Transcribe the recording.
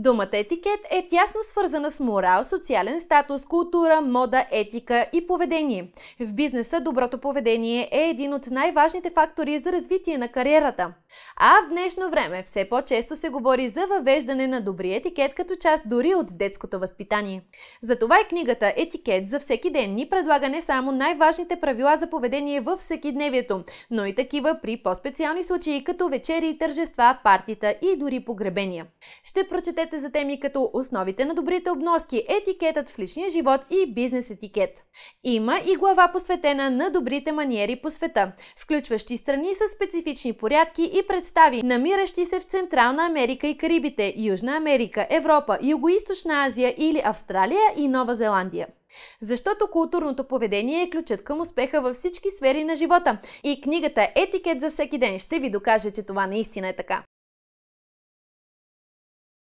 Думата етикет е тясно свързана с морал, социален статус, култура, мода, етика и поведение. В бизнеса доброто поведение е един от най-важните фактори за развитие на кариерата. А в днешно време все по-често се говори за въвеждане на добри етикет като част дори от детското възпитание. Затова и книгата Етикет за всеки ден ни предлага не само най-важните правила за поведение във всекидневието, но и такива при по-специални случаи като вечери, тържества, партита и дори погребения. Ще прочетете говорете за теми като основите на добрите обноски, етикетът в личния живот и бизнес етикет. Има и глава посветена на добрите маниери по света, включващи страни с специфични порядки и представи, намиращи се в Централна Америка и Карибите, Южна Америка, Европа, Юго-Источна Азия или Австралия и Нова Зеландия. Защото културното поведение е ключът към успеха във всички сфери на живота. И книгата Етикет за всеки ден ще ви докаже, че това наистина е така.